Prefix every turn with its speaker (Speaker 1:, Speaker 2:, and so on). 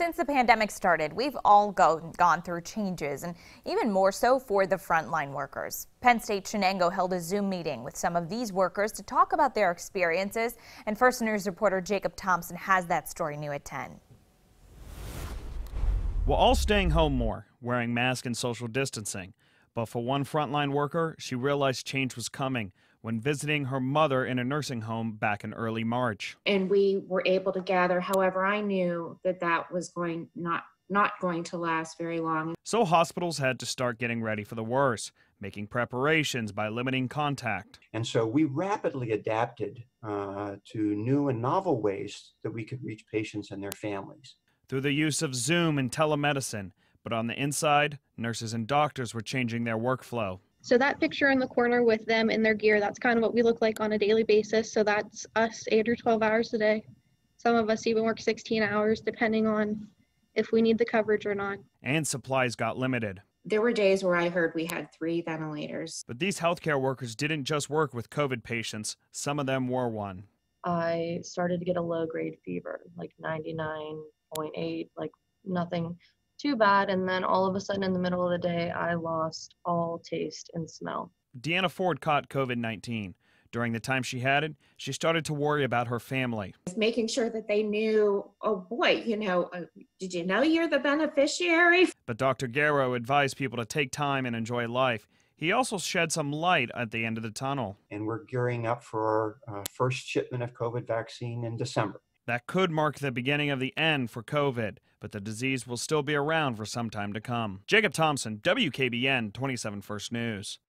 Speaker 1: Since the pandemic started, we've all go gone through changes, and even more so for the frontline workers. Penn State Shenango held a Zoom meeting with some of these workers to talk about their experiences, and First News reporter Jacob Thompson has that story new at 10. We're all staying home more, wearing masks and social distancing. But for one frontline worker, she realized change was coming when visiting her mother in a nursing home back in early March. And we were able to gather, however, I knew that that was going not not going to last very long. So hospitals had to start getting ready for the worst, making preparations by limiting contact. And so we rapidly adapted uh, to new and novel ways that we could reach patients and their families. Through the use of Zoom and telemedicine, but on the inside, nurses and doctors were changing their workflow. So that picture in the corner with them in their gear, that's kind of what we look like on a daily basis. So that's us eight or 12 hours a day. Some of us even work 16 hours depending on if we need the coverage or not. And supplies got limited. There were days where I heard we had three ventilators. But these healthcare workers didn't just work with COVID patients, some of them wore one. I started to get a low grade fever, like 99.8, like nothing too bad. And then all of a sudden, in the middle of the day, I lost all taste and smell. Deanna Ford caught COVID 19. During the time she had it, she started to worry about her family. Making sure that they knew, oh boy, you know, uh, did you know you're the beneficiary? But Dr. Garrow advised people to take time and enjoy life. He also shed some light at the end of the tunnel. And we're gearing up for our uh, first shipment of COVID vaccine in December. That could mark the beginning of the end for COVID, but the disease will still be around for some time to come. Jacob Thompson, WKBN 27 First News.